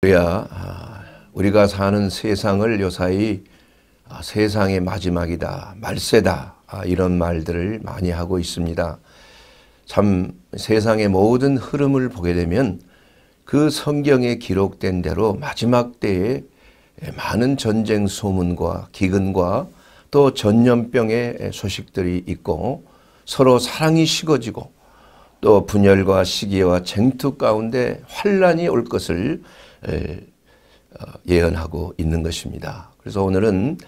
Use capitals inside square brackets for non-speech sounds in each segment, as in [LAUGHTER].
그야 아, 우리가 사는 세상을 요사이 아, 세상의 마지막이다, 말세다 아, 이런 말들을 많이 하고 있습니다. 참 세상의 모든 흐름을 보게 되면 그 성경에 기록된 대로 마지막 때에 많은 전쟁 소문과 기근과 또 전염병의 소식들이 있고 서로 사랑이 식어지고 또 분열과 시기와 쟁투 가운데 환란이 올 것을 어, 예언하고 있는 것입니다. 그래서 오늘은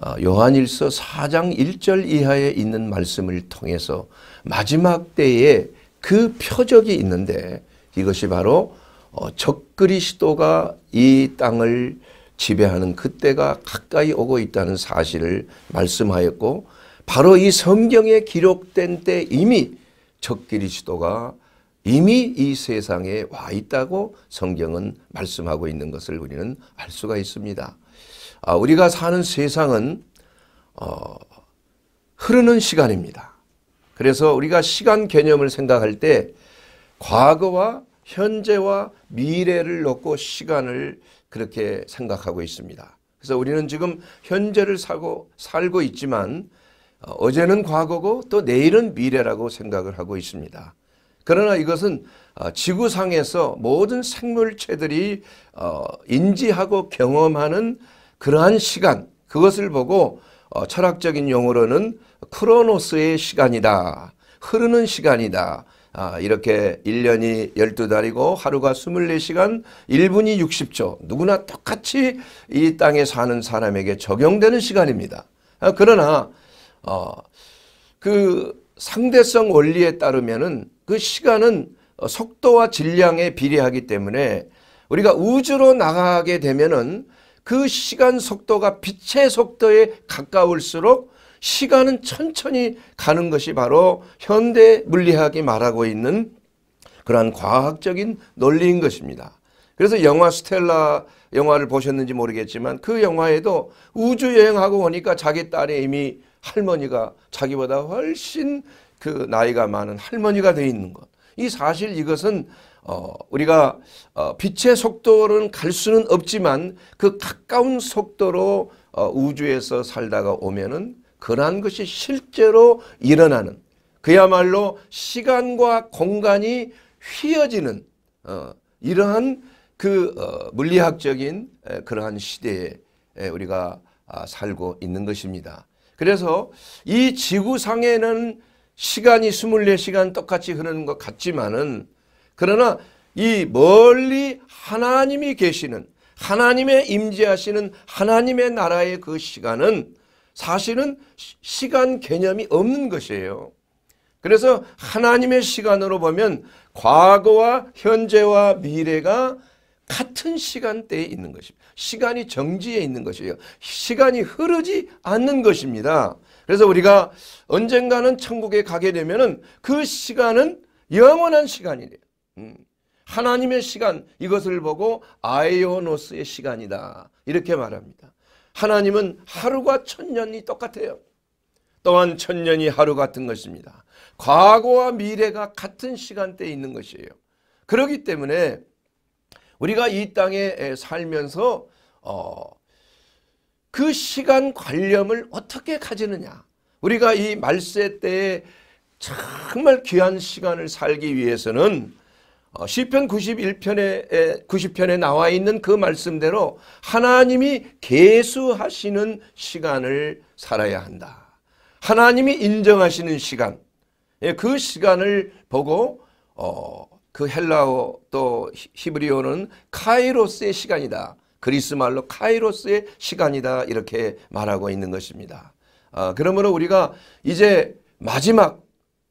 어, 요한일서 4장 1절 이하에 있는 말씀을 통해서 마지막 때에 그 표적이 있는데 이것이 바로 어, 적그리스도가 이 땅을 지배하는 그때가 가까이 오고 있다는 사실을 말씀하였고 바로 이 성경에 기록된 때 이미 적그리스도가 이미 이 세상에 와 있다고 성경은 말씀하고 있는 것을 우리는 알 수가 있습니다. 아, 우리가 사는 세상은 어, 흐르는 시간입니다. 그래서 우리가 시간 개념을 생각할 때 과거와 현재와 미래를 놓고 시간을 그렇게 생각하고 있습니다. 그래서 우리는 지금 현재를 살고, 살고 있지만 어, 어제는 과거고 또 내일은 미래라고 생각을 하고 있습니다. 그러나 이것은 어, 지구상에서 모든 생물체들이 어, 인지하고 경험하는 그러한 시간 그것을 보고 어, 철학적인 용어로는 크로노스의 시간이다. 흐르는 시간이다. 아, 이렇게 1년이 12달이고 하루가 24시간 1분이 60초 누구나 똑같이 이 땅에 사는 사람에게 적용되는 시간입니다. 아, 그러나 그 상대성 원리에 따르면그 시간은 어, 속도와 질량에 비례하기 때문에 우리가 우주로 나가게 되면그 시간 속도가 빛의 속도에 가까울수록 시간은 천천히 가는 것이 바로 현대 물리학이 말하고 있는 그러한 과학적인 논리인 것입니다. 그래서 영화 스텔라 영화를 보셨는지 모르겠지만 그 영화에도 우주 여행하고 오니까 자기 딸이 이미 할머니가 자기보다 훨씬 그 나이가 많은 할머니가 돼 있는 것. 이 사실 이것은 어 우리가 어 빛의 속도는 갈 수는 없지만 그 가까운 속도로 어 우주에서 살다가 오면은 그러한 것이 실제로 일어나는 그야말로 시간과 공간이 휘어지는 어, 이러한 그 어, 물리학적인 그러한 시대에 우리가 아, 살고 있는 것입니다. 그래서 이 지구상에는 시간이 24시간 똑같이 흐르는 것 같지만은 그러나 이 멀리 하나님이 계시는 하나님의 임재하시는 하나님의 나라의 그 시간은 사실은 시간 개념이 없는 것이에요. 그래서 하나님의 시간으로 보면 과거와 현재와 미래가 같은 시간대에 있는 것입니다. 시간이 정지해 있는 것이에요. 시간이 흐르지 않는 것입니다. 그래서 우리가 언젠가는 천국에 가게 되면그 시간은 영원한 시간이래요. 음. 하나님의 시간 이것을 보고 아이오노스의 시간이다 이렇게 말합니다. 하나님은 하루가 천년이 똑같아요. 또한 천년이 하루 같은 것입니다. 과거와 미래가 같은 시간대에 있는 것이에요. 그렇기 때문에 우리가 이 땅에 살면서 어, 그 시간 관념을 어떻게 가지느냐 우리가 이 말세 때에 정말 귀한 시간을 살기 위해서는 어, 시편 91편에 90편에 나와 있는 그 말씀대로 하나님이 계수하시는 시간을 살아야 한다. 하나님이 인정하시는 시간, 예, 그 시간을 보고 어, 그 헬라어 또 히브리어는 카이로스의 시간이다. 그리스 말로 카이로스의 시간이다 이렇게 말하고 있는 것입니다. 아, 그러므로 우리가 이제 마지막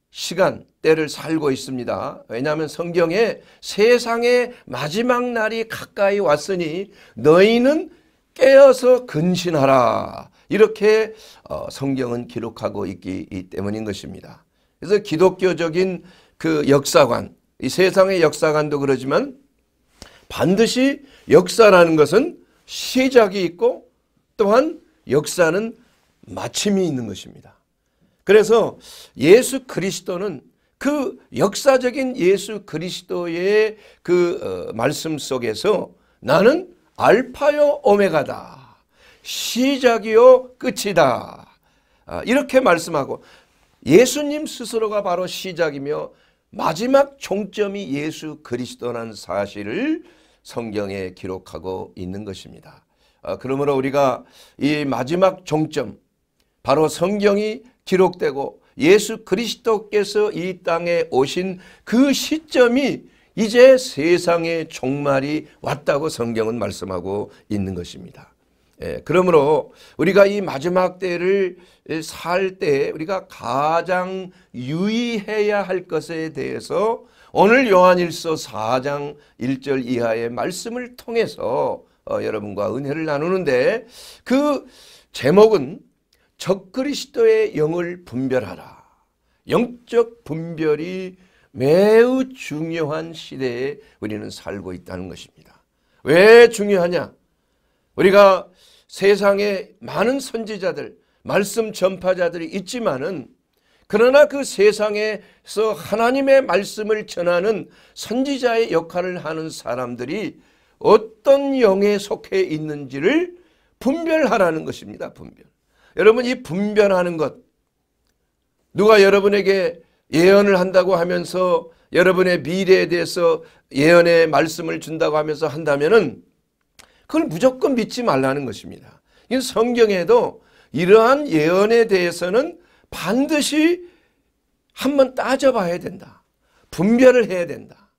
시간 때를 살고 있습니다. 왜냐하면 성경에 세상의 마지막 날이 가까이 왔으니 너희는 깨어서 근신하라 이렇게 어, 성경은 기록하고 있기 때문인 것입니다. 그래서 기독교적인 그 역사관 이 세상의 역사관도 그러지만 반드시 역사라는 것은 시작이 있고 또한 역사는 마침이 있는 것입니다. 그래서 예수 그리스도는 그 역사적인 예수 그리스도의 그 어, 말씀 속에서 나는 알파요 오메가다. 시작이요 끝이다. 아, 이렇게 말씀하고 예수님 스스로가 바로 시작이며 마지막 종점이 예수 그리스도라는 사실을 성경에 기록하고 있는 것입니다. 아, 그러므로 우리가 이 마지막 종점 바로 성경이 기록되고 예수 그리스도께서 이 땅에 오신 그 시점이 이제 세상의 종말이 왔다고 성경은 말씀하고 있는 것입니다. 예, 그러므로 우리가 이 마지막 때를 살 때 우리가 가장 유의해야 할 것에 대해서 오늘 요한일서 4장 1절 이하의 말씀을 통해서 어, 여러분과 은혜를 나누는데 그 제목은 적그리스도의 영을 분별하라. 영적 분별이 매우 중요한 시대에 우리는 살고 있다는 것입니다. 왜 중요하냐? 우리가 세상에 많은 선지자들, 말씀 전파자들이 있지만은 그러나 그 세상에서 하나님의 말씀을 전하는 선지자의 역할을 하는 사람들이 어떤 영에 속해 있는지를 분별하라는 것입니다. 분별. 여러분 이 분별하는 것 누가 여러분에게 예언을 한다고 하면서 여러분의 미래에 대해서 예언의 말씀을 준다고 하면서 한다면은 그걸 무조건 믿지 말라는 것입니다. 성경에도 이러한 예언에 대해서는 반드시 한번 따져봐야 된다. 분별을 해야 된다.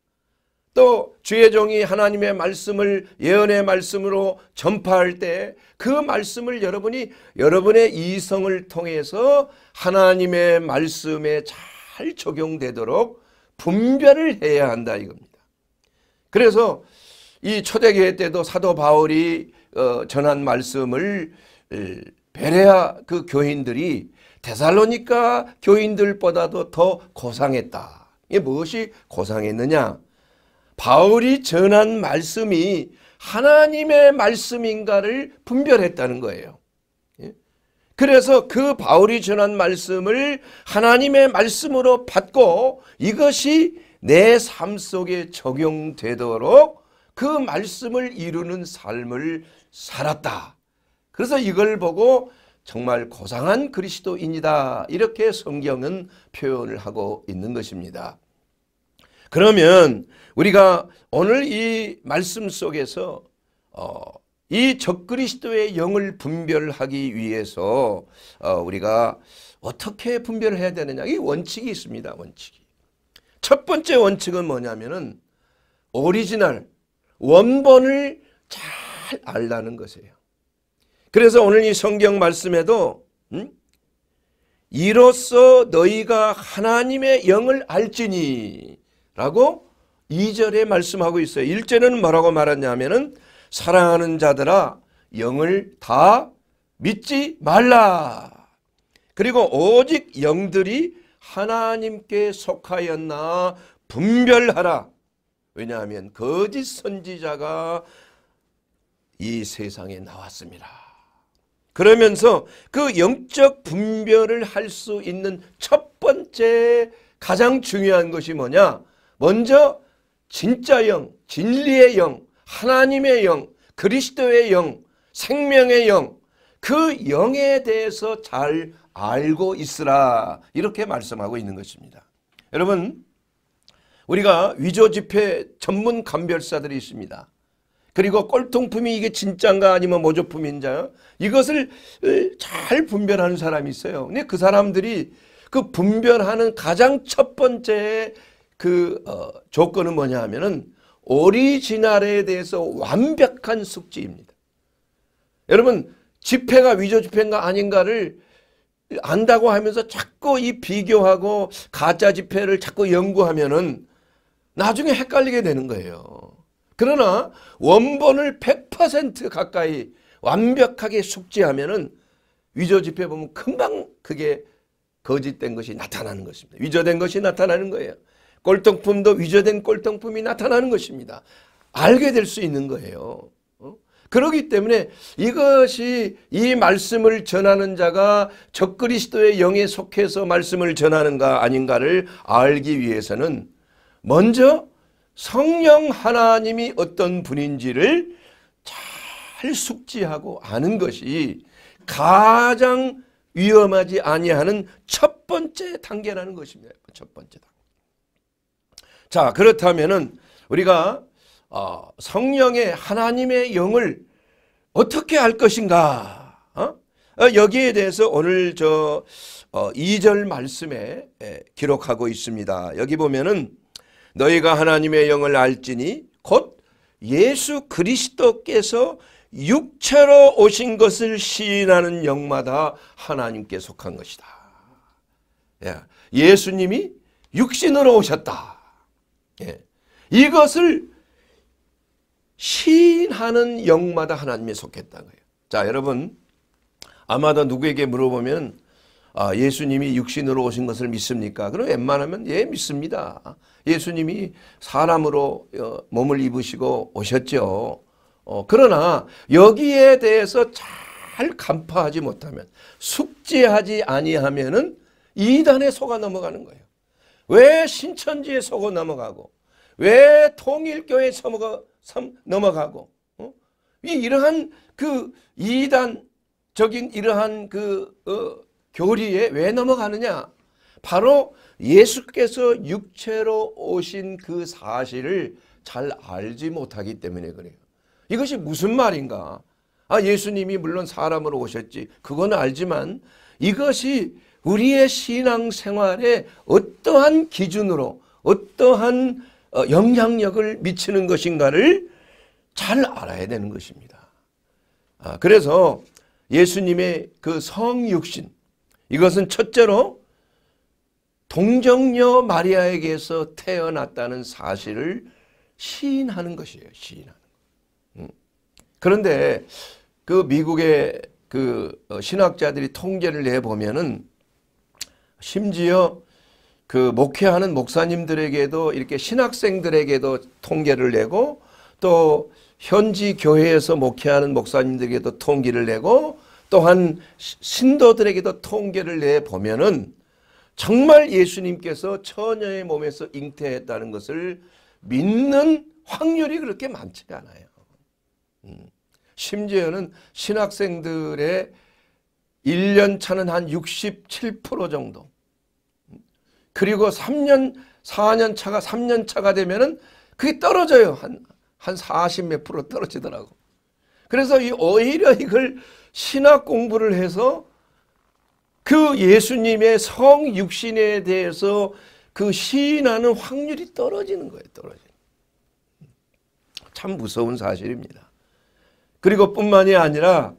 또 주의 종이 하나님의 말씀을 예언의 말씀으로 전파할 때 그 말씀을 여러분이 여러분의 이성을 통해서 하나님의 말씀에 잘 적용되도록 분별을 해야 한다 이겁니다. 그래서 이 초대교회 때도 사도 바울이 어, 전한 말씀을 어, 베레아 그 교인들이 데살로니카 교인들보다도 더 고상했다. 이게 무엇이 고상했느냐? 바울이 전한 말씀이 하나님의 말씀인가를 분별했다는 거예요. 예? 그래서 그 바울이 전한 말씀을 하나님의 말씀으로 받고 이것이 내 삶 속에 적용되도록 그 말씀을 이루는 삶을 살았다. 그래서 이걸 보고 정말 고상한 그리스도인이다. 이렇게 성경은 표현을 하고 있는 것입니다. 그러면 우리가 오늘 이 말씀 속에서 어, 이 적그리스도의 영을 분별하기 위해서 어, 우리가 어떻게 분별 해야 되느냐 이 원칙이 있습니다 원칙이 첫 번째 원칙은 뭐냐면은 오리지널 원본을 잘 알라는 것이에요. 그래서 오늘 이 성경 말씀에도 음? 이로써 너희가 하나님의 영을 알지니 라고 2절에 말씀하고 있어요. 1절에는 뭐라고 말하냐면 은 사랑하는 자들아 영을 다 믿지 말라. 그리고 오직 영들이 하나님께 속하였나 분별하라. 왜냐하면 거짓 선지자가 이 세상에 나왔습니다. 그러면서 그 영적 분별을 할 수 있는 첫 번째 가장 중요한 것이 뭐냐? 먼저 진짜 영, 진리의 영, 하나님의 영, 그리스도의 영, 생명의 영, 그 영에 대해서 잘 알고 있으라. 이렇게 말씀하고 있는 것입니다. 여러분, 우리가 위조 지폐 전문 감별사들이 있습니다. 그리고 꼴통품이 이게 진짠가 아니면 모조품인자 이것을 어, 잘 분별하는 사람이 있어요. 근데 그 사람들이 그 분별하는 가장 첫 번째 그 어, 조건은 뭐냐 하면은 오리지널에 대해서 완벽한 숙지입니다. 여러분 지폐가 위조 지폐인가 아닌가를 안다고 하면서 자꾸 이 비교하고 가짜 지폐를 자꾸 연구하면은 나중에 헷갈리게 되는 거예요. 그러나 원본을 100% 가까이 완벽하게 숙지하면 은 위조 지폐 보면 금방 그게 거짓된 것이 나타나는 것입니다. 위조된 것이 나타나는 거예요. 꼴통품도 위조된 꼴통품이 나타나는 것입니다. 알게 될 수 있는 거예요. 어? 그러기 때문에 이것이 이 말씀을 전하는 자가 적그리스도의 영에 속해서 말씀을 전하는가 아닌가를 알기 위해서는 먼저 성령 하나님이 어떤 분인지를 잘 숙지하고 아는 것이 가장 위험하지 아니하는 첫 번째 단계라는 것입니다. 첫 번째 단자 그렇다면은 우리가 어, 성령의 하나님의 영을 어떻게 알 것인가 어? 어, 여기에 대해서 오늘 저 어, 절 말씀에 예, 기록하고 있습니다. 여기 보면은 너희가 하나님의 영을 알지니 곧 예수 그리스도께서 육체로 오신 것을 시인하는 영마다 하나님께 속한 것이다. 예, 예수님이 육신으로 오셨다. 예, 이것을 시인하는 영마다 하나님에 속했다 자, 여러분 아마도 누구에게 물어보면 아, 예수님이 육신으로 오신 것을 믿습니까? 그럼 웬만하면 예 믿습니다. 예수님이 사람으로 어, 몸을 입으시고 오셨죠. 어, 그러나 여기에 대해서 잘 간파하지 못하면 숙제하지 아니하면은 이단에 속아 넘어가는 거예요. 왜 신천지에 속아 넘어가고 왜 통일교에 넘어 넘어가고 어? 이러한 그 이단적인 이러한 그 어, 교리에 왜 넘어가느냐? 바로 예수께서 육체로 오신 그 사실을 잘 알지 못하기 때문에 그래요. 이것이 무슨 말인가? 아, 예수님이 물론 사람으로 오셨지. 그건 알지만 이것이 우리의 신앙 생활에 어떠한 기준으로 어떠한 어, 영향력을 미치는 것인가를 잘 알아야 되는 것입니다. 아, 그래서 예수님의 그 성육신 이것은 첫째로 동정녀 마리아에게서 태어났다는 사실을 시인하는 것이에요. 시인하는 음. 그런데 그 미국의 그 어, 신학자들이 통계를 내보면은 심지어 그 목회하는 목사님들에게도 이렇게 신학생들에게도 통계를 내고 또 현지 교회에서 목회하는 목사님들에게도 통계를 내고 또한 신도들에게도 통계를 내 보면은 정말 예수님께서 처녀의 몸에서 잉태했다는 것을 믿는 확률이 그렇게 많지가 않아요. 음. 심지어는 신학생들의 1년 차는 한 67% 정도. 음. 그리고 3년, 4년 차가 3년 차가 되면은 그게 떨어져요. 한, 한 40몇 프로 떨어지더라고. 그래서 이 오히려 이걸 신학 공부를 해서 그 예수님의 성 육신에 대해서 그 시인하는 확률이 떨어지는 거예요. 떨어지는. 참 무서운 사실입니다. 그리고 뿐만이 아니라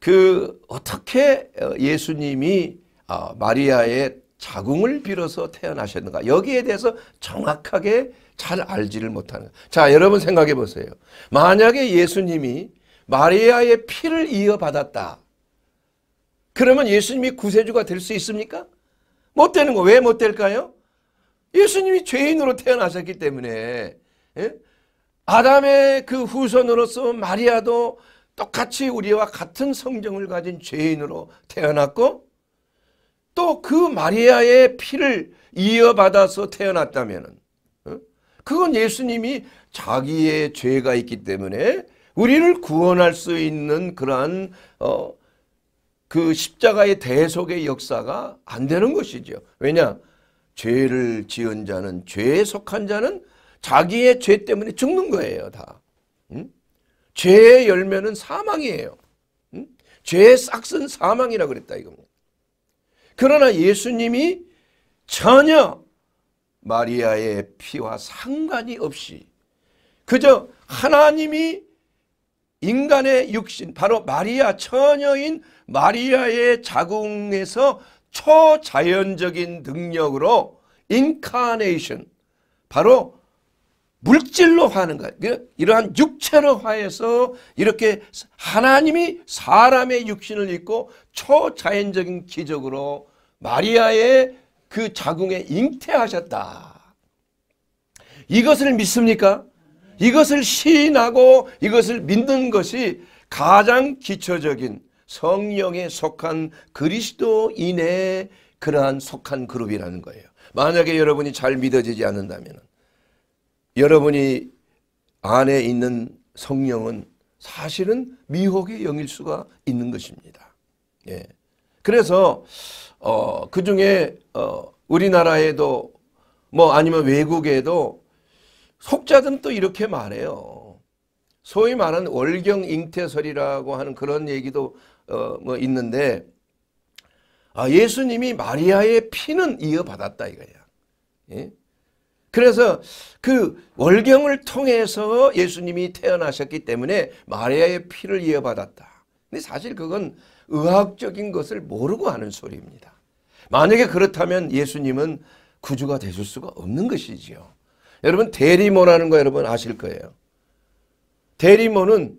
그 어떻게 예수님이 아, 마리아의 자궁을 빌어서 태어나셨는가 여기에 대해서 정확하게 잘 알지를 못하는 자 여러분 생각해 보세요 만약에 예수님이 마리아의 피를 이어받았다. 그러면 예수님이 구세주가 될 수 있습니까? 못 되는 거 왜 못 될까요? 예수님이 죄인으로 태어나셨기 때문에 예? 아담의 그 후손으로서 마리아도 똑같이 우리와 같은 성정을 가진 죄인으로 태어났고 또 그 마리아의 피를 이어받아서 태어났다면 어? 그건 예수님이 자기의 죄가 있기 때문에 우리를 구원할 수 있는 그러한 어, 그 십자가의 대속의 역사가 안 되는 것이죠. 왜냐? 죄를 지은 자는 죄에 속한 자는 자기의 죄 때문에 죽는 거예요. 다. 응? 죄의 열매는 사망이에요. 응? 죄의 싹은 사망이라 그랬다 이겁니다. 그러나 예수님이 전혀 마리아의 피와 상관이 없이 그저 하나님이 인간의 육신 바로 마리아 처녀인 마리아의 자궁에서 초자연적인 능력으로 인카네이션 바로 물질로 화하는 거예요. 그 이러한 육체로 화해서 이렇게 하나님이 사람의 육신을 입고 초자연적인 기적으로 마리아의 그 자궁에 잉태하셨다. 이것을 믿습니까? 이것을 시인하고 이것을 믿는 것이 가장 기초적인 성령에 속한 그리스도인의 그러한 속한 그룹이라는 거예요. 만약에 여러분이 잘 믿어지지 않는다면 여러분이 안에 있는 성령은 사실은 미혹의 영일 수가 있는 것입니다. 예. 그래서 어, 그 중에 어, 우리나라에도 뭐 아니면 외국에도 속자든또 이렇게 말해요. 소위 말하는 월경 잉태설이라고 하는 그런 얘기도 어, 뭐 있는데 아, 예수님이 마리아의 피는 이어받았다 이거야. 예? 그래서 그 월경을 통해서 예수님이 태어나셨기 때문에 마리아의 피를 이어받았다. 근데 사실 그건 의학적인 것을 모르고 하는 소리입니다. 만약에 그렇다면 예수님은 구주가 되실 수가 없는 것이지요. 여러분 대리모라는 거 여러분 아실 거예요. 대리모는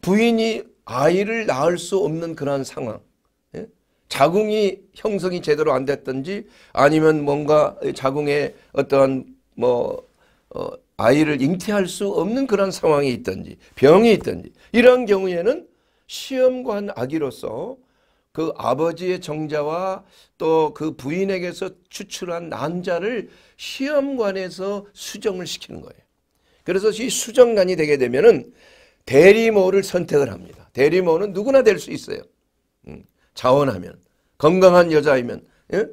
부인이 아이를 낳을 수 없는 그러한 상황. 예? 자궁이 형성이 제대로 안 됐든지 아니면 뭔가 자궁에 어떠한 뭐 어, 아이를 잉태할 수 없는 그런 상황이 있든지 병이 있든지 이런 경우에는 시험관 아기로서 그 아버지의 정자와 또 그 부인에게서 추출한 난자를 시험관에서 수정을 시키는 거예요. 그래서 이 수정관이 되게 되면은 대리모를 선택을 합니다. 대리모는 누구나 될 수 있어요. 음, 자원하면 건강한 여자이면 예?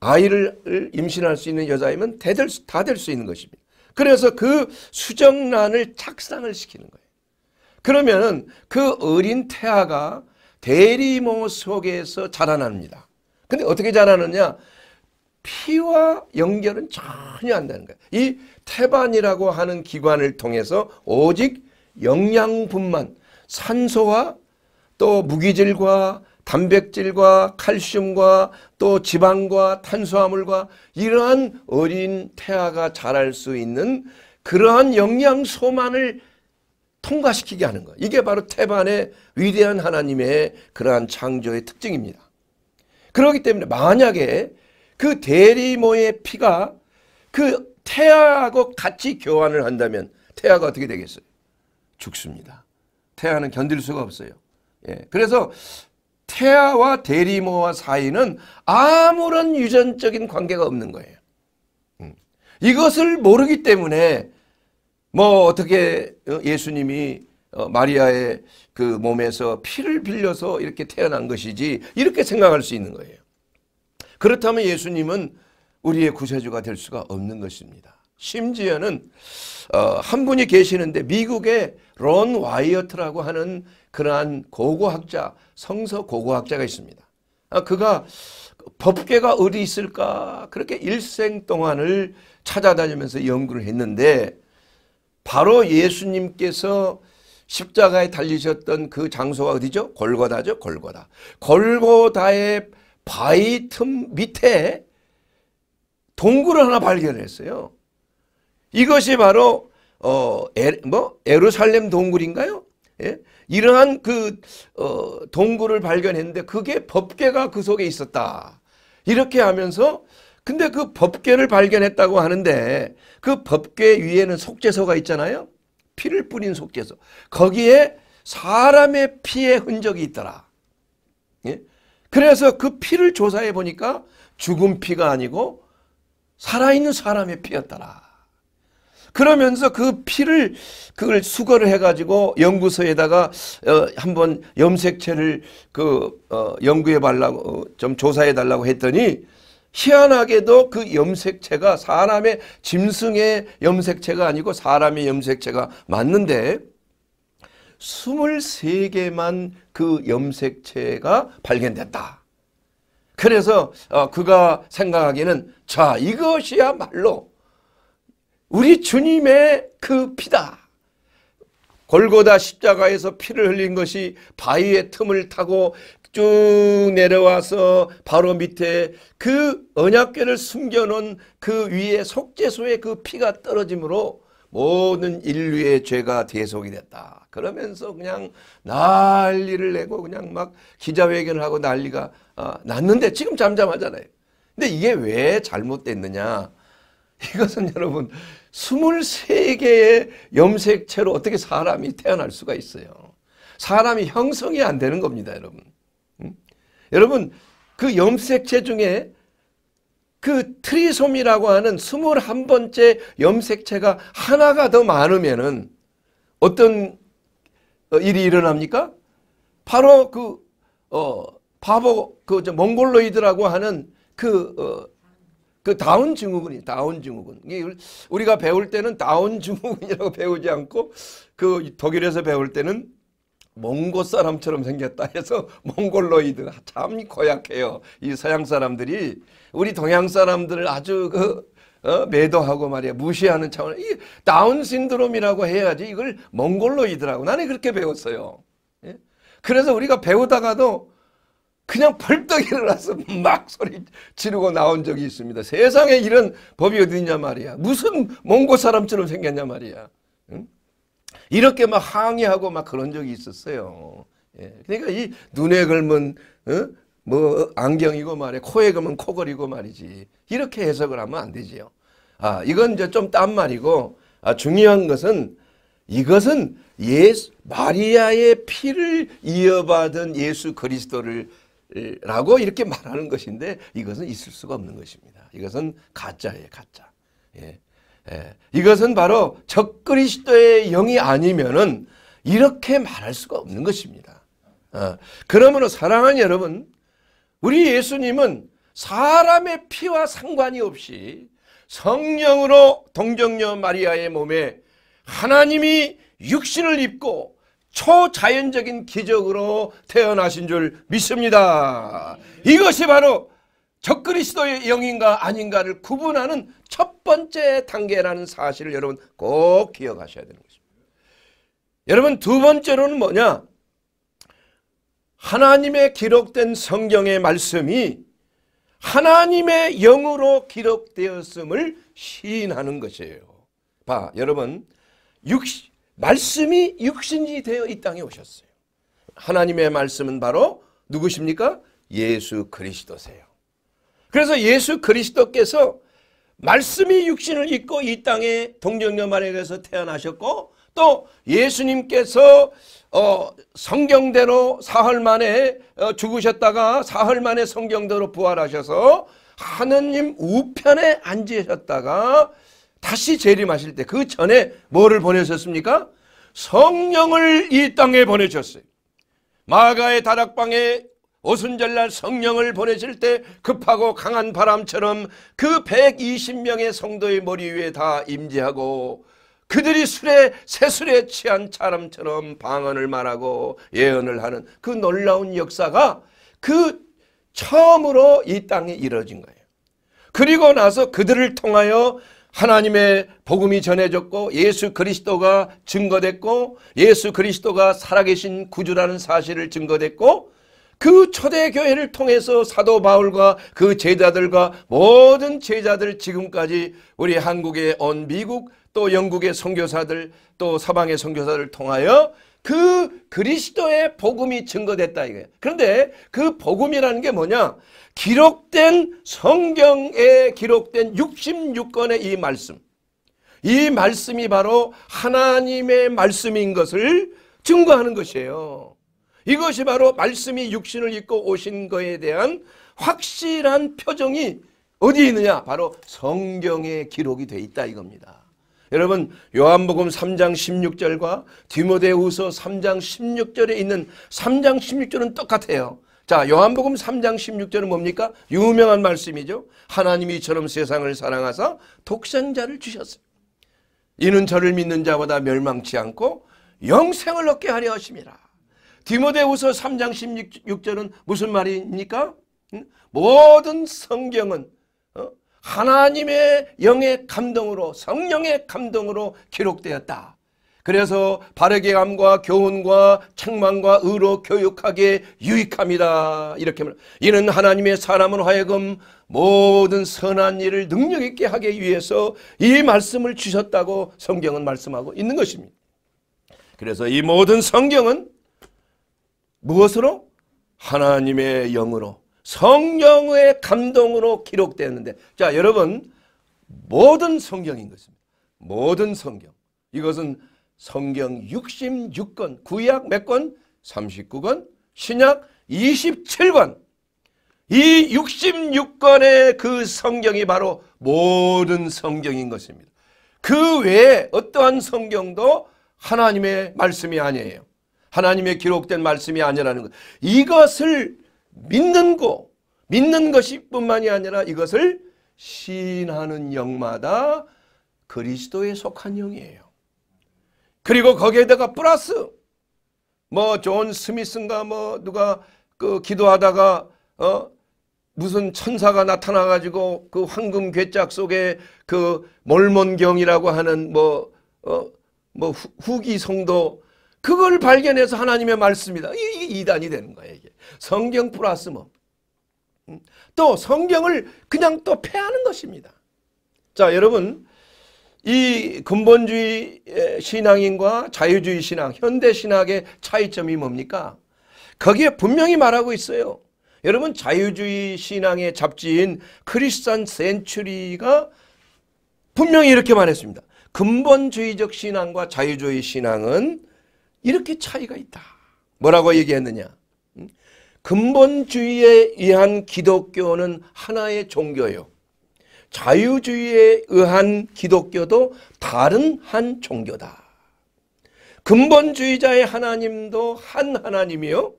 아이를 임신할 수 있는 여자이면 다 될 수 있는 것입니다. 그래서 그 수정란을 착상을 시키는 거예요. 그러면그 어린 태아가 대리모 속에서 자라납니다. 근데 어떻게 자라느냐? 피와 연결은 전혀 안 되는 거예요. 이 태반이라고 하는 기관을 통해서 오직 영양분만 산소와 또 무기질과 단백질과 칼슘과 또 지방과 탄수화물과 이러한 어린 태아가 자랄 수 있는 그러한 영양소만을 통과시키게 하는 거예요. 이게 바로 태반의 위대한 하나님의 그러한 창조의 특징입니다. 그렇기 때문에 만약에 그 대리모의 피가 그 태아하고 같이 교환을 한다면 태아가 어떻게 되겠어요? 죽습니다. 태아는 견딜 수가 없어요. 예. 그래서 태아와 대리모와 사이는 아무런 유전적인 관계가 없는 거예요. 음. 이것을 모르기 때문에 뭐 어떻게 어, 예수님이 어, 마리아의 그 몸에서 피를 빌려서 이렇게 태어난 것이지 이렇게 생각할 수 있는 거예요. 그렇다면 예수님은 우리의 구세주가 될 수가 없는 것입니다. 심지어는 어, 한 분이 계시는데 미국의 론 와이어트라고 하는 그러한 고고학자 성서 고고학자가 있습니다. 아, 그가 법계가 어디 있을까 그렇게 일생 동안을 찾아다니면서 연구를 했는데 바로 예수님께서 십자가에 달리셨던 그 장소가 어디죠? 골고다죠. 골고다. 골고다의 바위 틈 밑에 동굴을 하나 발견했어요. 이것이 바로 어, 에, 뭐 에루살렘 동굴인가요? 예? 이러한 그 어, 동굴을 발견했는데 그게 법궤가 그 속에 있었다. 이렇게 하면서 근데 그 법궤를 발견했다고 하는데 그 법궤 위에는 속죄소가 있잖아요. 피를 뿌린 속죄서. 거기에 사람의 피의 흔적이 있더라. 예? 그래서 그 피를 조사해 보니까 죽은 피가 아니고 살아있는 사람의 피였더라. 그러면서 그 피를 그걸 수거를 해가지고 연구소에다가 어, 한번 염색체를 그 어, 연구해 달라고 어, 좀 조사해 달라고 했더니 희한하게도 그 염색체가 사람의 짐승의 염색체가 아니고 사람의 염색체가 맞는데 23개만 그 염색체가 발견됐다. 그래서 어, 그가 생각하기에는 자 이것이야말로 우리 주님의 그 피다. 골고다 십자가에서 피를 흘린 것이 바위의 틈을 타고 쭉 내려와서 바로 밑에 그 언약궤를 숨겨놓은 그 위에 속죄소의 그 피가 떨어짐으로 모든 인류의 죄가 대속이 됐다. 그러면서 그냥 난리를 내고 그냥 막 기자회견을 하고 난리가 아, 났는데 지금 잠잠하잖아요. 근데 이게 왜 잘못됐느냐. 이것은 [LAUGHS] 여러분 23개의 염색체로 어떻게 사람이 태어날 수가 있어요. 사람이 형성이 안 되는 겁니다. 여러분. 여러분 그 염색체 중에 그 트리솜이라고 하는 21번째 염색체가 하나가 더 많으면은 어떤 어, 일이 일어납니까? 바로 그, 어, 바보, 그, 몽골로이드라고 하는 그, 어, 그 다운 증후군이 다운 증후군. 우리가 배울 때는 다운 증후군이라고 [LAUGHS] 배우지 않고 그 독일에서 배울 때는 몽골 사람처럼 생겼다 해서 [LAUGHS] 몽골로이드 참 고약해요. 이 서양 사람들이 우리 동양 사람들을 아주 그 어? 매도하고 말이야 무시하는 차원 이 다운 신드롬이라고 해야지 이걸 몽골로이드라고 나는 그렇게 배웠어요. 예? 그래서 우리가 배우다가도 그냥 벌떡 일어나서 [LAUGHS] 막 소리 지르고 나온 적이 있습니다. 세상에 이런 법이 어디 있냐 말이야. 무슨 몽고 사람처럼 생겼냐 말이야. 이렇게 막 항의하고 막 그런 적이 있었어요. 예. 그러니까 이 눈에 걸면 어? 뭐 안경이고 말이야 코에 걸면 코걸이고 말이지 이렇게 해석을 하면 안 되지요. 아 이건 이제 좀딴 말이고 아, 중요한 것은 이것은 예수 마리아의 피를 이어받은 예수 그리스도를 라고 이렇게 말하는 것인데 이것은 있을 수가 없는 것입니다. 이것은 가짜예요, 가짜. 예. 예, 이것은 바로 적그리스도의 영이 아니면은 이렇게 말할 수가 없는 것입니다. 어, 그러므로 사랑하는 여러분, 우리 예수님은 사람의 피와 상관이 없이 성령으로 동정녀 마리아의 몸에 하나님이 육신을 입고 초자연적인 기적으로 태어나신 줄 믿습니다. 이것이 바로 적그리스도의 영인가 아닌가를 구분하는 첫 번째 단계라는 사실을 여러분 꼭 기억하셔야 되는 것입니다. 여러분 두 번째로는 뭐냐? 하나님의 기록된 성경의 말씀이 하나님의 영으로 기록되었음을 시인하는 것이에요. 봐, 여러분. 육시, 말씀이 육신이 되어 이 땅에 오셨어요. 하나님의 말씀은 바로 누구십니까? 예수 그리스도세요. 그래서 예수 그리스도께서 말씀이 육신을 입고 이 땅에 동정녀마리아에서 태어나셨고 또 예수님께서 어, 성경대로 사흘 만에 어, 죽으셨다가 사흘 만에 성경대로 부활하셔서 하느님 우편에 앉으셨다가 다시 재림하실 때 그 전에 뭐를 보내셨습니까? 성령을 이 땅에 보내셨어요. 마가의 다락방에 오순절날 성령을 보내실 때 급하고 강한 바람처럼 그 120명의 성도의 머리 위에 다 임재하고 그들이 술에 새술에 취한 사람처럼 방언을 말하고 예언을 하는 그 놀라운 역사가 그 처음으로 이 땅에 이뤄진 거예요. 그리고 나서 그들을 통하여 하나님의 복음이 전해졌고 예수 그리스도가 증거됐고 예수 그리스도가 살아계신 구주라는 사실을 증거됐고 그 초대교회를 통해서 사도 바울과 그 제자들과 모든 제자들 지금까지 우리 한국에 온 미국 또 영국의 선교사들 또 서방의 선교사를 통하여 그 그리스도의 복음이 증거됐다 이거예요. 그런데 그 복음이라는 게 뭐냐? 기록된 성경에 기록된 66권의 이 말씀. 이 말씀이 바로 하나님의 말씀인 것을 증거하는 것이에요. 이것이 바로 말씀이 육신을 입고 오신 것에 대한 확실한 표정이 어디에 있느냐? 바로 성경에 기록이 돼 있다 이겁니다. 여러분 요한복음 3장 16절과 디모데우서 3장 16절에 있는 3장 16절은 똑같아요. 자 요한복음 3장 16절은 뭡니까? 유명한 말씀이죠. 하나님이 이처럼 세상을 사랑하사 독생자를 주셨어요. 이는 저를 믿는 자보다 멸망치 않고 영생을 얻게 하려 하십니다 디모데후서 3장 16절은 무슨 말입니까? 모든 성경은 어? 하나님의 영의 감동으로 성령의 감동으로 기록되었다. 그래서 바르게 감과 교훈과 책망과 의로 교육하기에 유익합니다. 이렇게 말. 이는 하나님의 사람을 하여금 모든 선한 일을 능력 있게 하기 위해서 이 말씀을 주셨다고 성경은 말씀하고 있는 것입니다. 그래서 이 모든 성경은 무엇으로? 하나님의 영으로 성령의 감동으로 기록되었는데 자 여러분 모든 성경인 것입니다. 모든 성경 이것은 성경 66권 구약 몇 권? 39권 신약 27권 이 66권의 그 성경이 바로 모든 성경인 것입니다. 그 외에 어떠한 성경도 하나님의 말씀이 아니에요. 하나님의 기록된 말씀이 아니라는 것. 이것을 믿는 거, 믿는 것이 뿐만이 아니라 이것을 시인하는 영마다 그리스도에 속한 영이에요. 그리고 거기에다가 플러스 뭐 존 스미스인가 뭐 누가 그 기도하다가 어 무슨 천사가 나타나 가지고 그 황금 괴짝 속에 그 몰몬경이라고 하는 뭐어뭐 어 뭐 후기 성도 그걸 발견해서 하나님의 말씀이다. 이게 이단이 되는 거야 이게. 성경 플러스 뭐. 음? 또 성경을 그냥 또 패하는 것입니다. 자 여러분 이 근본주의 신앙인과 자유주의 신앙 현대신학의 차이점이 뭡니까? 거기에 분명히 말하고 있어요. 여러분 자유주의 신앙의 잡지인 크리스찬 센츄리가 분명히 이렇게 말했습니다. 근본주의적 신앙과 자유주의 신앙은 이렇게 차이가 있다. 뭐라고 얘기했느냐? 근본주의에 의한 기독교는 하나의 종교요. 자유주의에 의한 기독교도 다른 한 종교다. 근본주의자의 하나님도 한 하나님이요.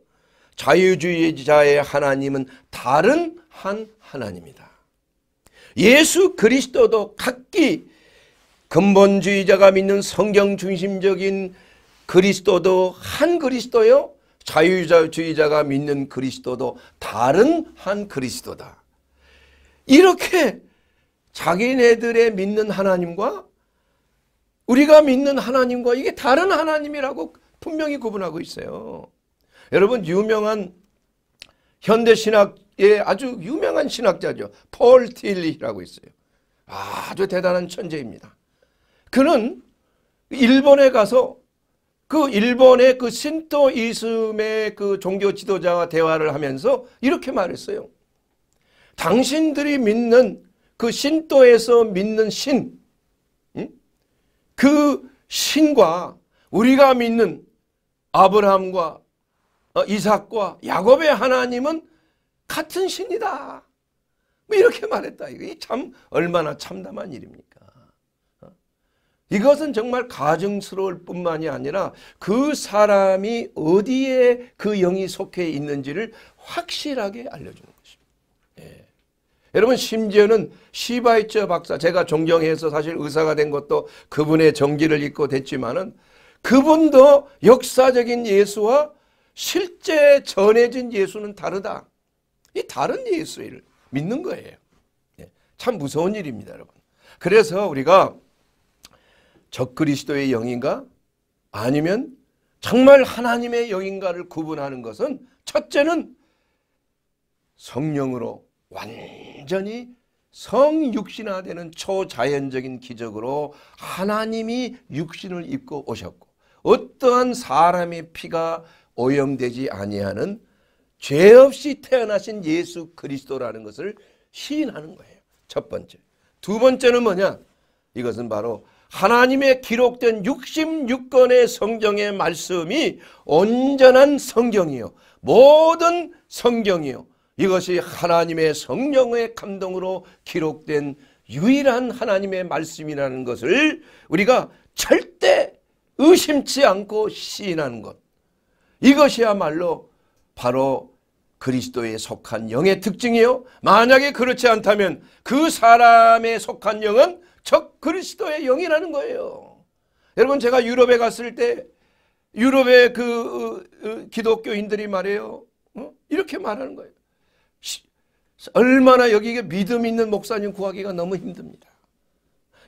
자유주의자의 하나님은 다른 한 하나님이다. 예수 그리스도도 각기 근본주의자가 믿는 성경 중심적인 그리스도도 한 그리스도요. 자유주의자가 믿는 그리스도도 다른 한 그리스도다. 이렇게 자기네들의 믿는 하나님과 우리가 믿는 하나님과 이게 다른 하나님이라고 분명히 구분하고 있어요. 여러분 유명한 현대 신학의 아주 유명한 신학자죠. 폴 틸리라고 있어요. 아주 대단한 천재입니다. 그는 일본에 가서 그 일본의 그 신토이즘의 그 종교 지도자와 대화를 하면서 이렇게 말했어요. 당신들이 믿는 그 신토에서 믿는 신, 그 신과 우리가 믿는 아브라함과 어, 이삭과 야곱의 하나님은 같은 신이다. 뭐 이렇게 말했다. 이참 얼마나 참담한 일입니까? 이것은 정말 가증스러울 뿐만이 아니라 그 사람이 어디에 그 영이 속해 있는지를 확실하게 알려주는 것입니다. 예. 여러분 심지어는 시바이처 박사 제가 존경해서 사실 의사가 된 것도 그분의 정기를 읽고 됐지만은 그분도 역사적인 예수와 실제 전해진 예수는 다르다. 이 다른 예수를 믿는 거예요. 예. 참 무서운 일입니다 여러분. 그래서 우리가 적그리스도의 영인가 아니면 정말 하나님의 영인가를 구분하는 것은 첫째는 성령으로 완전히 성육신화되는 초자연적인 기적으로 하나님이 육신을 입고 오셨고 어떠한 사람의 피가 오염되지 아니하는 죄 없이 태어나신 예수 그리스도라는 것을 시인하는 거예요. 첫 번째. 두 번째는 뭐냐? 이것은 바로 하나님의 기록된 66권의 성경의 말씀이 온전한 성경이요. 모든 성경이요. 이것이 하나님의 성령의 감동으로 기록된 유일한 하나님의 말씀이라는 것을 우리가 절대 의심치 않고 시인하는 것. 이것이야말로 바로 그리스도에 속한 영의 특징이요. 만약에 그렇지 않다면 그 사람에 속한 영은 적 그리스도의 영이라는 거예요. 여러분 제가 유럽에 갔을 때 유럽의 그 어, 어, 기독교인들이 말이요 어? 이렇게 말하는 거예요. 얼마나 여기 믿음 있는 목사님 구하기가 너무 힘듭니다.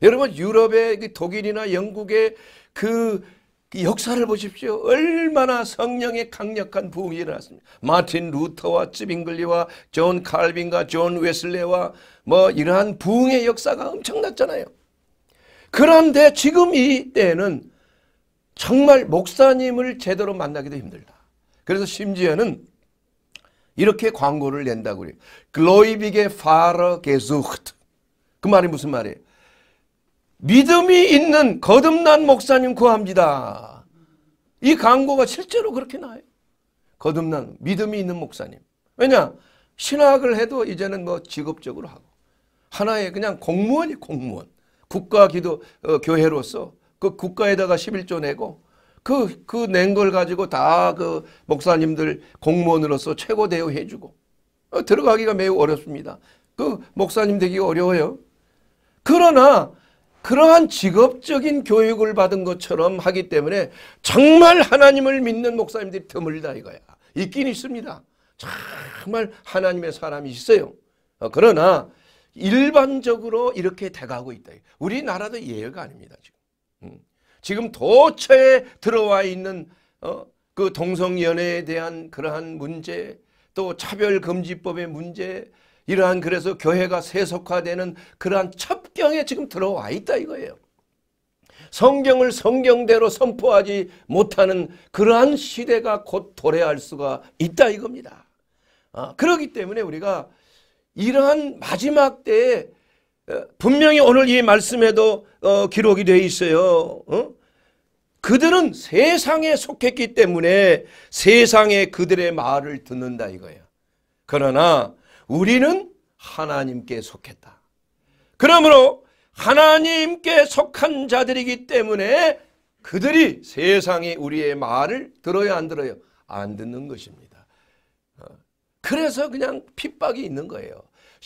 여러분 유럽의 그 독일이나 영국의 그그 역사를 보십시오. 얼마나 성령의 강력한 부흥이 일어났습니다. 마틴 루터와 쯔빙글리와 존 칼빈과 존 웨슬레와 뭐 이러한 부흥의 역사가 엄청났잖아요. 그런데 지금 이때는 정말 목사님을 제대로 만나기도 힘들다. 그래서 심지어는 이렇게 광고를 낸다고 그래요. Gläubige Fahrer gesucht. 그 말이 무슨 말이에요? 믿음이 있는 거듭난 목사님 구합니다. 이 광고가 실제로 그렇게 나요. 거듭난 믿음이 있는 목사님. 왜냐? 신학을 해도 이제는 뭐 직업적으로 하고 하나의 그냥 공무원이 공무원. 국가 기도 어, 교회로서 그 국가에다가 11조 내고 그 그 낸 걸 가지고 다 그 목사님들 공무원으로서 최고 대우해 주고 어, 들어가기가 매우 어렵습니다. 그 목사님 되기 어려워요. 그러나 그러한 직업적인 교육을 받은 것처럼 하기 때문에 정말 하나님을 믿는 목사님들이 드물다 이거야. 있긴 있습니다. 정말 하나님의 사람이 있어요. 어, 그러나 일반적으로 이렇게 돼가고 있다. 우리나라도 예외가 아닙니다. 지금 음. 지금 도처에 들어와 있는 어, 그 동성연애에 대한 그러한 문제 또 차별금지법의 문제 이러한 그래서 교회가 세속화되는 그러한 첫 화경에 지금 들어와 있다 이거예요. 성경을 성경대로 선포하지 못하는 그러한 시대가 곧 도래할 수가 있다 이겁니다. 아, 그렇기 때문에 우리가 이러한 마지막 때에 어, 분명히 오늘 이 말씀에도 어, 기록이 되어 있어요. 어? 그들은 세상에 속했기 때문에 세상의 그들의 말을 듣는다 이거예요. 그러나 우리는 하나님께 속했다. 그러므로 하나님께 속한 자들이기 때문에 그들이 세상이 우리의 말을 들어야안 들어요? 안 듣는 것입니다. 어, 그래서 그냥 핍박이 있는 거예요.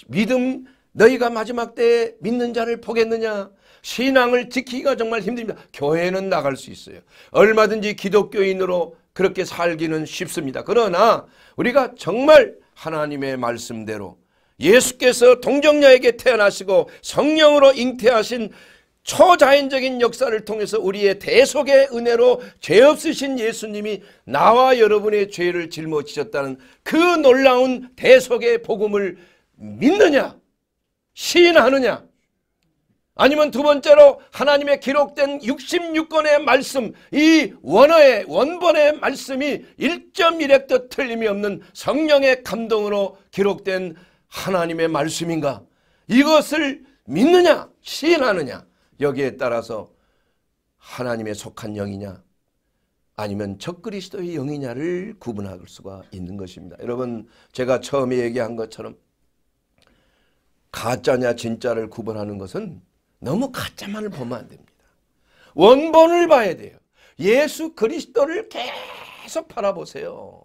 믿음 너희가 마지막 때에 믿는 자를 보겠느냐? 신앙을 지키기가 정말 힘듭니다. 교회는 나갈 수 있어요. 얼마든지 기독교인으로 그렇게 살기는 쉽습니다. 그러나 우리가 정말 하나님의 말씀대로 예수께서 동정녀에게 태어나시고 성령으로 잉태하신 초자연적인 역사를 통해서 우리의 대속의 은혜로 죄 없으신 예수님이 나와 여러분의 죄를 짊어지셨다는 그 놀라운 대속의 복음을 믿느냐 시인하느냐 아니면 두 번째로 하나님의 기록된 66권의 말씀 이 원어의 원본의 말씀이 1.1획도 틀림이 없는 성령의 감동으로 기록된 하나님의 말씀인가? 이것을 믿느냐? 시하느냐 여기에 따라서 하나님의 속한 영이냐? 아니면 적그리스도의 영이냐를 구분할 수가 있는 것입니다. 여러분 제가 처음에 얘기한 것처럼 가짜냐 진짜를 구분하는 것은 너무 가짜만을 보면 안 됩니다. 원본을 봐야 돼요. 예수 그리스도를 계속 바라보세요.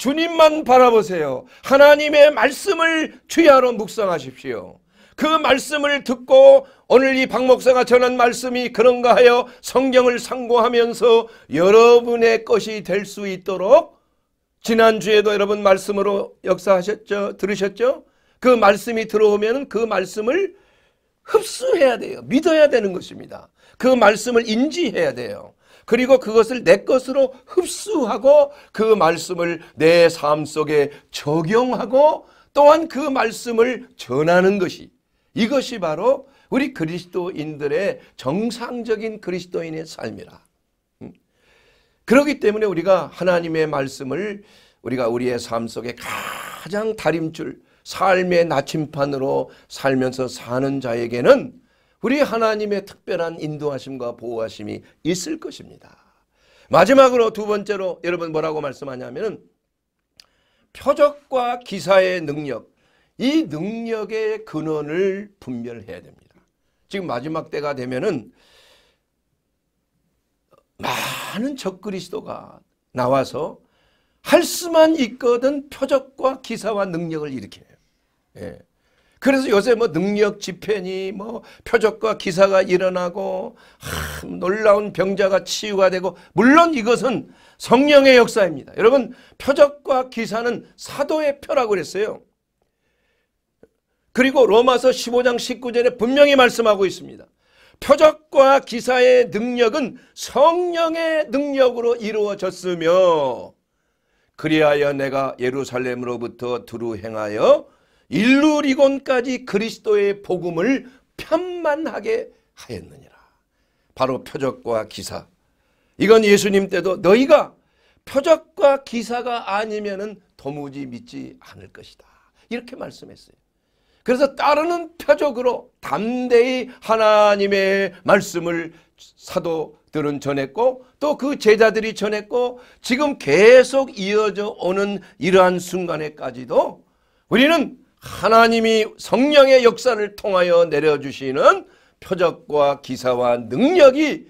주님만 바라보세요. 하나님의 말씀을 주야로 묵상하십시오. 그 말씀을 듣고 오늘 이 박 목사가 전한 말씀이 그런가 하여 성경을 상고하면서 여러분의 것이 될 수 있도록 지난주에도 여러분 말씀으로 역사하셨죠? 들으셨죠? 그 말씀이 들어오면 그 말씀을 흡수해야 돼요. 믿어야 되는 것입니다. 그 말씀을 인지해야 돼요. 그리고 그것을 내 것으로 흡수하고 그 말씀을 내 삶 속에 적용하고 또한 그 말씀을 전하는 것이 이것이 바로 우리 그리스도인들의 정상적인 그리스도인의 삶이라. 음? 그렇기 때문에 우리가 하나님의 말씀을 우리가 우리의 삶 속에 가장 다림줄 삶의 나침판으로 살면서 사는 자에게는 우리 하나님의 특별한 인도하심과 보호하심이 있을 것입니다. 마지막으로 두 번째로 여러분 뭐라고 말씀하냐면은 표적과 기사의 능력 이 능력의 근원을 분별해야 됩니다. 지금 마지막 때가 되면은 많은 적그리스도가 나와서 할 수만 있거든 표적과 기사와 능력을 일으켜요. 예. 그래서 요새 뭐 능력 집회니 뭐 표적과 기사가 일어나고 하, 놀라운 병자가 치유가 되고 물론 이것은 성령의 역사입니다. 여러분 표적과 기사는 사도의 표라고 그랬어요. 그리고 로마서 15장 19절에 분명히 말씀하고 있습니다. 표적과 기사의 능력은 성령의 능력으로 이루어졌으며 그리하여 내가 예루살렘으로부터 두루 행하여 일루리곤까지 그리스도의 복음을 편만하게 하였느니라. 바로 표적과 기사. 이건 예수님 때도 너희가 표적과 기사가 아니면은 도무지 믿지 않을 것이다. 이렇게 말씀했어요. 그래서 따르는 표적으로 담대히 하나님의 말씀을 사도들은 전했고 또 그 제자들이 전했고 지금 계속 이어져 오는 이러한 순간에까지도 우리는 하나님이 성령의 역사를 통하여 내려주시는 표적과 기사와 능력이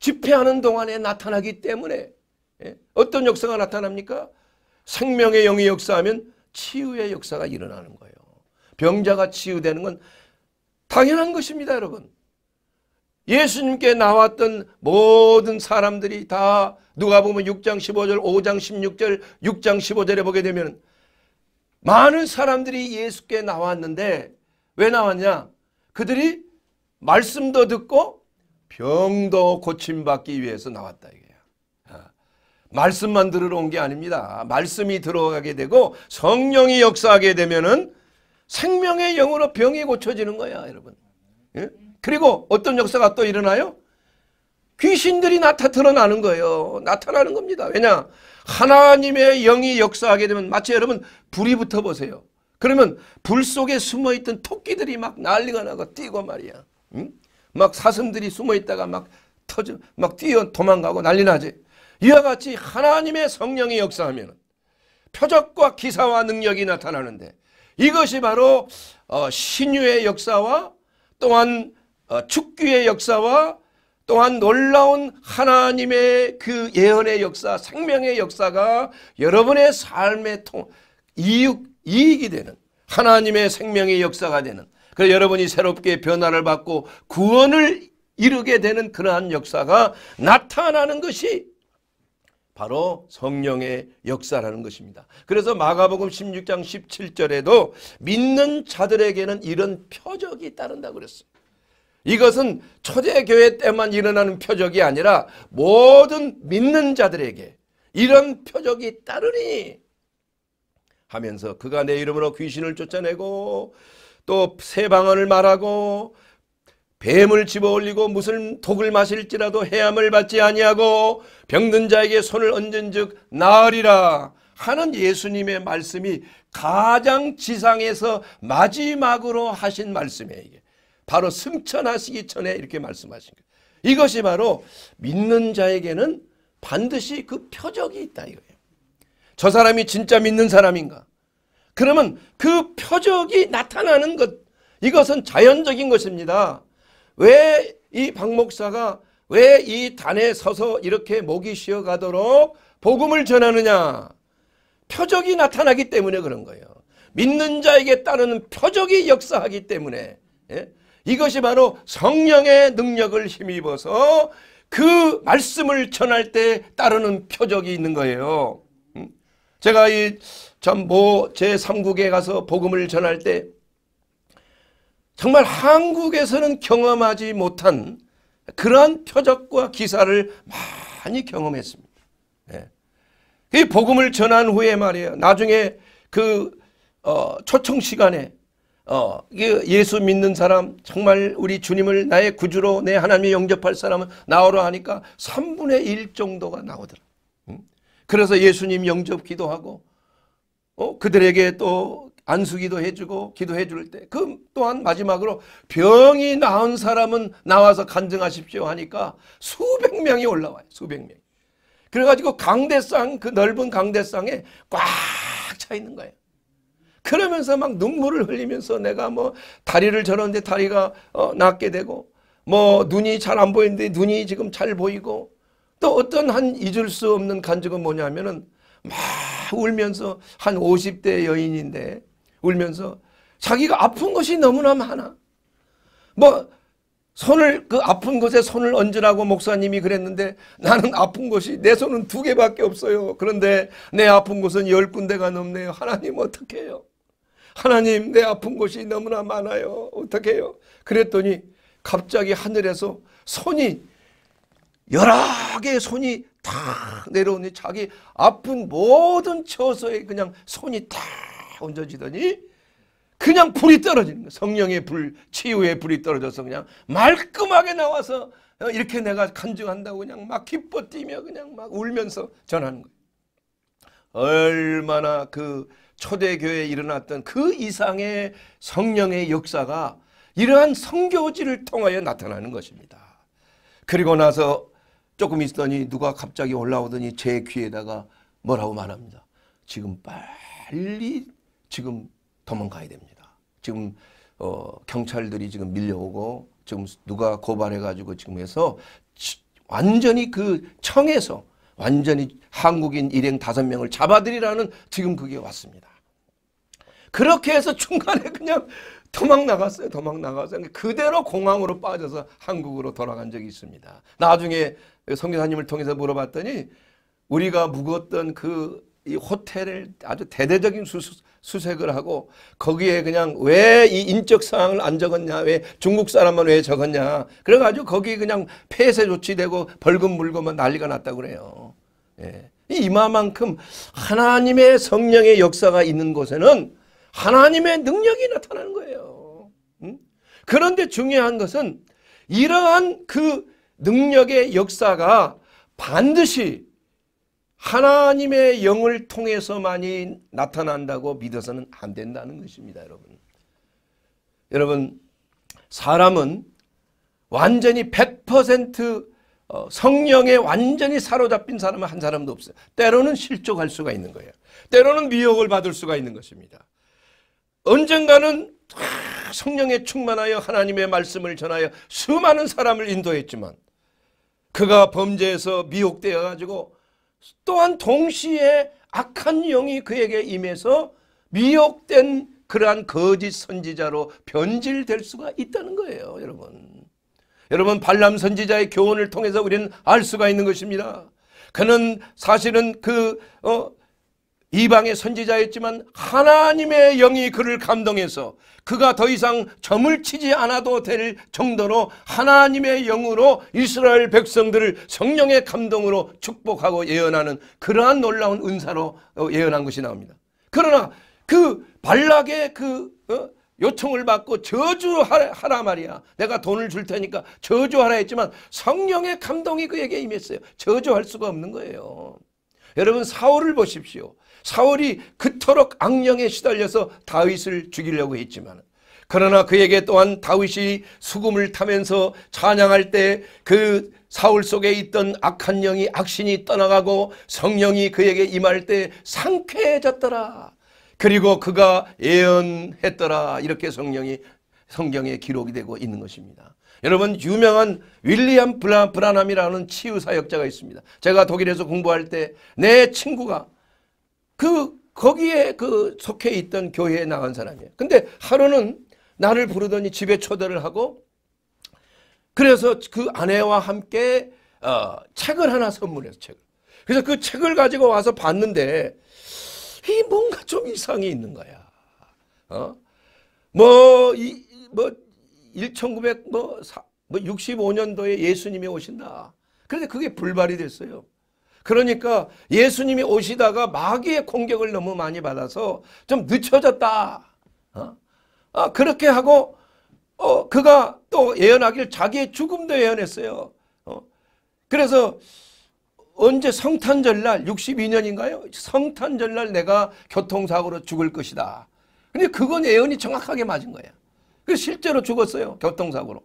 집회하는 동안에 나타나기 때문에 예? 어떤 역사가 나타납니까? 생명의 영이 역사하면 치유의 역사가 일어나는 거예요. 병자가 치유되는 건 당연한 것입니다 여러분. 예수님께 나왔던 모든 사람들이 다 누가 보면 6장 15절, 5장 16절, 6장 15절에 보게 되면 많은 사람들이 예수께 나왔는데 왜 나왔냐? 그들이 말씀도 듣고 병도 고침받기 위해서 나왔다 이거야. 아, 말씀만 들으러 온 게 아닙니다. 말씀이 들어가게 되고 성령이 역사하게 되면은 생명의 영으로 병이 고쳐지는 거야, 여러분. 예? 그리고 어떤 역사가 또 일어나요? 귀신들이 나타 드러나는 거예요. 나타나는 겁니다. 왜냐? 하나님의 영이 역사하게 되면 마치 여러분 불이 붙어 보세요. 그러면 불 속에 숨어 있던 토끼들이 막 난리가 나고 뛰고 말이야. 응? 막 사슴들이 숨어 있다가 막 터져 막 뛰어 도망가고 난리 나지. 이와 같이 하나님의 성령이 역사하면 표적과 기사와 능력이 나타나는데 이것이 바로 어, 신유의 역사와 또한 어, 축기의 역사와 또한 놀라운 하나님의 그 예언의 역사, 생명의 역사가 여러분의 삶의 통, 이익, 이익이 되는 하나님의 생명의 역사가 되는 그래서 여러분이 새롭게 변화를 받고 구원을 이루게 되는 그러한 역사가 나타나는 것이 바로 성령의 역사라는 것입니다. 그래서 마가복음 16장 17절에도 믿는 자들에게는 이런 표적이 따른다 그랬어요. 이것은 초대교회 때만 일어나는 표적이 아니라 모든 믿는 자들에게 이런 표적이 따르니 하면서 그가 내 이름으로 귀신을 쫓아내고 또 새 방언을 말하고 뱀을 집어올리고 무슨 독을 마실지라도 해암을 받지 아니하고 병든 자에게 손을 얹은즉 나으리라 하는 예수님의 말씀이 가장 지상에서 마지막으로 하신 말씀이에요. 바로 승천하시기 전에 이렇게 말씀하신 거예요. 이것이 바로 믿는 자에게는 반드시 그 표적이 있다 이거예요. 저 사람이 진짜 믿는 사람인가? 그러면 그 표적이 나타나는 것 이것은 자연적인 것입니다. 왜 이 박 목사가 왜 이 단에 서서 이렇게 목이 쉬어가도록 복음을 전하느냐? 표적이 나타나기 때문에 그런 거예요. 믿는 자에게 따르는 표적이 역사하기 때문에 예? 이것이 바로 성령의 능력을 힘입어서 그 말씀을 전할 때 따르는 표적이 있는 거예요. 음. 제가 이 전모 제3국에 가서 복음을 전할 때 정말 한국에서는 경험하지 못한 그러한 표적과 기사를 많이 경험했습니다. 예. 이 복음을 전한 후에 말이에요. 나중에 그 어, 초청 시간에 어, 예수 믿는 사람 정말 우리 주님을 나의 구주로 내 하나님이 영접할 사람은 나오라 하니까 3분의 1 정도가 나오더라. 응? 그래서 예수님 영접 기도하고 어, 그들에게 또 안수기도 해주고 기도해 줄때 그 또한 마지막으로 병이 나은 사람은 나와서 간증하십시오 하니까 수백 명이 올라와요. 수백 명. 이 그래가지고 강대상 그 넓은 강대상에 꽉 차 있는 거예요. 그러면서 막 눈물을 흘리면서 내가 뭐 다리를 저러는데 다리가 어, 낫게 되고 뭐 눈이 잘 안 보이는데 눈이 지금 잘 보이고 또 어떤 한 잊을 수 없는 간증은 뭐냐면은 막 울면서 한 50대 여인인데 울면서 자기가 아픈 것이 너무나 많아. 뭐 손을 그 아픈 곳에 손을 얹으라고 목사님이 그랬는데 나는 아픈 곳이 내 손은 두 개밖에 없어요. 그런데 내 아픈 곳은 열 군데가 넘네요. 하나님 어떻게 해요? 하나님 내 아픈 곳이 너무나 많아요. 어떻 해요? 그랬더니 갑자기 하늘에서 손이 여러 개의 손이 다 내려오니 자기 아픈 모든 처소에 그냥 손이 다 얹어지더니 그냥 불이 떨어지는 거예요. 성령의 불, 치유의 불이 떨어져서 그냥 말끔하게 나와서 이렇게 내가 간증한다고 그냥 막 기뻐 뛰며 그냥 막 울면서 전하는 거예요. 얼마나 그 초대교회에 일어났던 그 이상의 성령의 역사가 이러한 성교지를 통하여 나타나는 것입니다. 그리고 나서 조금 있더니 누가 갑자기 올라오더니 제 귀에다가 뭐라고 말합니다. 지금 빨리 지금 도망가야 됩니다. 지금 어, 경찰들이 지금 밀려오고 지금 누가 고발해가지고 지금 해서 완전히 그 청에서 완전히 한국인 일행 다섯 명을 잡아들이라는 지금 그게 왔습니다. 그렇게 해서 중간에 그냥 도망 나갔어요. 도망 나갔어요 그러니까 그대로 공항으로 빠져서 한국으로 돌아간 적이 있습니다. 나중에 성교사님을 통해서 물어봤더니 우리가 묵었던 그 이 호텔을 아주 대대적인 수수, 수색을 하고 거기에 그냥 왜 이 인적 사항을 안 적었냐 왜 중국 사람만 왜 적었냐 그래가지고 거기 그냥 폐쇄 조치되고 벌금 물고만 난리가 났다고 그래요. 예. 이마만큼 하나님의 성령의 역사가 있는 곳에는 하나님의 능력이 나타나는 거예요. 그런데 중요한 것은 이러한 그 능력의 역사가 반드시 하나님의 영을 통해서만이 나타난다고 믿어서는 안 된다는 것입니다. 여러분. 여러분 사람은 완전히 100% 어, 성령에 완전히 사로잡힌 사람은 한 사람도 없어요. 때로는 실족할 수가 있는 거예요. 때로는 미혹을 받을 수가 있는 것입니다. 언젠가는 성령에 충만하여 하나님의 말씀을 전하여 수많은 사람을 인도했지만 그가 범죄에서 미혹되어 가지고 또한 동시에 악한 영이 그에게 임해서 미혹된 그러한 거짓 선지자로 변질될 수가 있다는 거예요 여러분 여러분 발람 선지자의 교훈을 통해서 우리는 알 수가 있는 것입니다 그는 사실은 그 어, 이방의 선지자였지만 하나님의 영이 그를 감동해서 그가 더 이상 점을 치지 않아도 될 정도로 하나님의 영으로 이스라엘 백성들을 성령의 감동으로 축복하고 예언하는 그러한 놀라운 은사로 어, 예언한 것이 나옵니다. 그러나 그 발락의 그 어, 요청을 받고 저주하라 말이야. 내가 돈을 줄 테니까 저주하라 했지만 성령의 감동이 그에게 임했어요. 저주할 수가 없는 거예요. 여러분 사울을 보십시오. 사울이 그토록 악령에 시달려서 다윗을 죽이려고 했지만 그러나 그에게 또한 다윗이 수금을 타면서 찬양할 때 그 사울 속에 있던 악한 영이 악신이 떠나가고 성령이 그에게 임할 때 상쾌해졌더라. 그리고 그가 예언했더라. 이렇게 성령이 성경에 기록이 되고 있는 것입니다. 여러분 유명한 윌리엄 브라, 브라남이라는 치유사역자가 있습니다. 제가 독일에서 공부할 때 내 친구가 그 거기에 그 속해 있던 교회에 나간 사람이에요. 근데 하루는 나를 부르더니 집에 초대를 하고 그래서 그 아내와 함께 어, 책을 하나 선물해서 책을. 그래서 그 책을 가지고 와서 봤는데 이 뭔가 좀 이상이 있는 거야. 어? 뭐, 이, 뭐 1965년도에 뭐 뭐 예수님이 오신다. 그런데 그게 불발이 됐어요. 그러니까 예수님이 오시다가 마귀의 공격을 너무 많이 받아서 좀 늦춰졌다. 어? 아, 그렇게 하고 어, 그가 또 예언하길 자기의 죽음도 예언했어요. 어? 그래서 언제 성탄절날 62년인가요? 성탄절날 내가 교통사고로 죽을 것이다. 근데 그건 예언이 정확하게 맞은 거예요. 그 실제로 죽었어요. 교통사고로.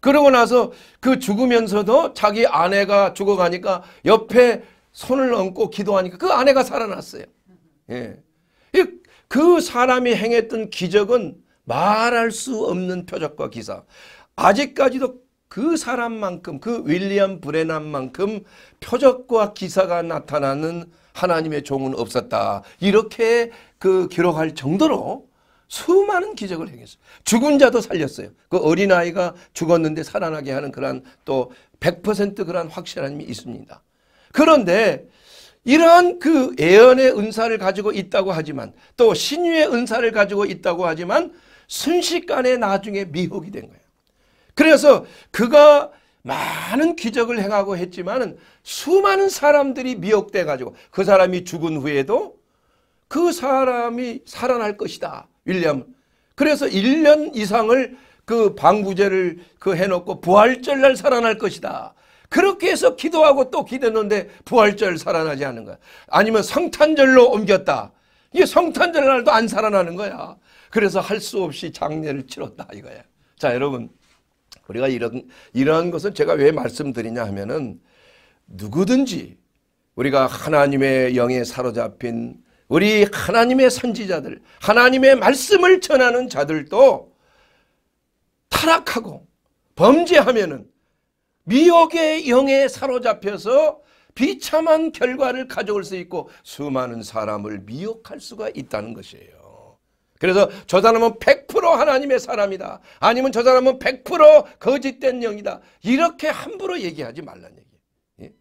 그러고 나서 그 죽으면서도 자기 아내가 죽어가니까 옆에 손을 얹고 기도하니까 그 아내가 살아났어요. 예. 그 사람이 행했던 기적은 말할 수 없는 표적과 기사. 아직까지도 그 사람만큼 그 윌리엄 브레남만큼 표적과 기사가 나타나는 하나님의 종은 없었다. 이렇게 그 기록할 정도로 수많은 기적을 행했어요. 죽은 자도 살렸어요. 그 어린아이가 죽었는데 살아나게 하는 그러또100%그러 확실함이 있습니다. 그런데 이러한 그 예언의 은사를 가지고 있다고 하지만 또 신유의 은사를 가지고 있다고 하지만 순식간에 나중에 미혹이 된 거예요. 그래서 그가 많은 기적을 행하고 했지만 수많은 사람들이 미혹돼 가지고 그 사람이 죽은 후에도 그 사람이 살아날 것이다. 윌리엄. 그래서 1년 이상을 그 방부제를 그 해놓고 부활절날 살아날 것이다. 그렇게 해서 기도하고 또기댔는데 부활절 살아나지 않는 거야. 아니면 성탄절로 옮겼다. 이게 성탄절 날도 안 살아나는 거야. 그래서 할 수 없이 장례를 치렀다 이거야. 자 여러분 우리가 이런 이러한 것을 제가 왜 말씀드리냐 하면은 누구든지 우리가 하나님의 영에 사로잡힌 우리 하나님의 선지자들, 하나님의 말씀을 전하는 자들도 타락하고 범죄하면은 미혹의 영에 사로잡혀서 비참한 결과를 가져올 수 있고 수많은 사람을 미혹할 수가 있다는 것이에요. 그래서 저 사람은 100% 하나님의 사람이다. 아니면 저 사람은 100% 거짓된 영이다. 이렇게 함부로 얘기하지 말란 얘기예요. 예?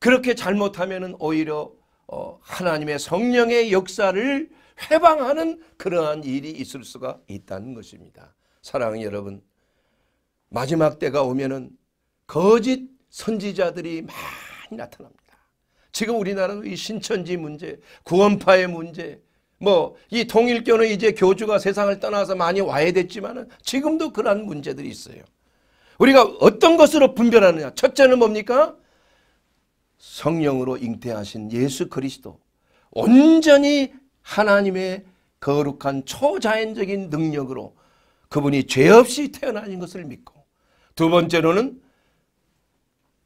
그렇게 잘못하면 오히려 어, 하나님의 성령의 역사를 해방하는 그러한 일이 있을 수가 있다는 것입니다. 사랑하는 여러분, 마지막 때가 오면은 거짓 선지자들이 많이 나타납니다. 지금 우리나라는 이 신천지 문제, 구원파의 문제, 뭐 이 통일교는 이제 교주가 세상을 떠나서 많이 와야됐지만은 지금도 그러 문제들이 있어요. 우리가 어떤 것으로 분별하느냐? 첫째는 뭡니까? 성령으로 잉태하신 예수 그리스도 온전히 하나님의 거룩한 초자연적인 능력으로 그분이 죄 없이 태어나신 것을 믿고 두 번째로는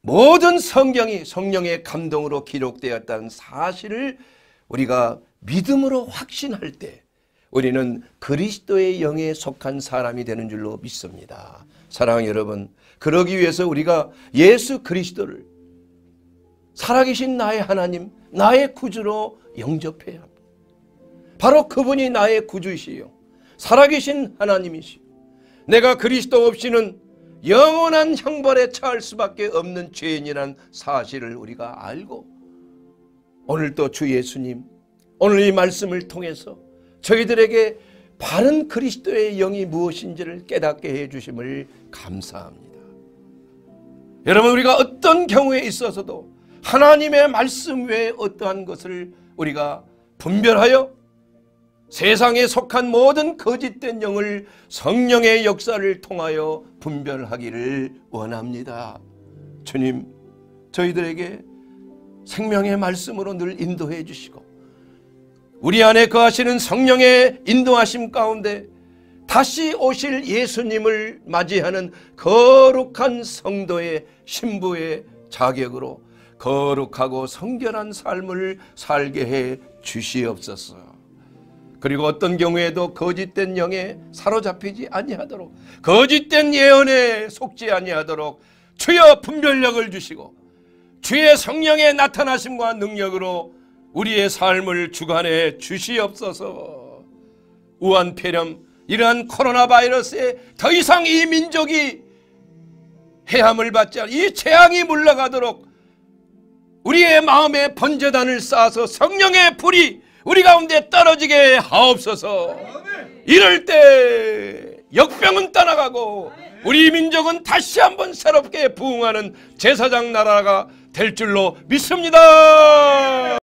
모든 성경이 성령의 감동으로 기록되었다는 사실을 우리가 믿음으로 확신할 때 우리는 그리스도의 영에 속한 사람이 되는 줄로 믿습니다. 사랑하는 여러분, 그러기 위해서 우리가 예수 그리스도를 살아계신 나의 하나님, 나의 구주로 영접해야 합니다. 바로 그분이 나의 구주이시요. 살아계신 하나님이시요. 내가 그리스도 없이는 영원한 형벌에 처할 수밖에 없는 죄인이란 사실을 우리가 알고 오늘도 주 예수님 오늘 이 말씀을 통해서 저희들에게 바른 그리스도의 영이 무엇인지를 깨닫게 해주심을 감사합니다. 여러분 우리가 어떤 경우에 있어서도 하나님의 말씀 외에 어떠한 것을 우리가 분별하여 세상에 속한 모든 거짓된 영을 성령의 역사를 통하여 분별하기를 원합니다. 주님, 저희들에게 생명의 말씀으로 늘 인도해 주시고 우리 안에 거하시는 그 성령의 인도하심 가운데 다시 오실 예수님을 맞이하는 거룩한 성도의 신부의 자격으로 거룩하고 성결한 삶을 살게 해 주시옵소서. 그리고 어떤 경우에도 거짓된 영에 사로잡히지 아니하도록 거짓된 예언에 속지 아니하도록 주여 분별력을 주시고 주의 성령의 나타나심과 능력으로 우리의 삶을 주관해 주시옵소서. 우한 폐렴 이러한 코로나 바이러스에 더 이상 이 민족이 해함을 받지 않이 재앙이 물러가도록 우리의 마음에 번제단을 쌓아서 성령의 불이 우리 가운데 떨어지게 하옵소서. 이럴 때 역병은 떠나가고 우리 민족은 다시 한번 새롭게 부흥하는 제사장 나라가 될 줄로 믿습니다.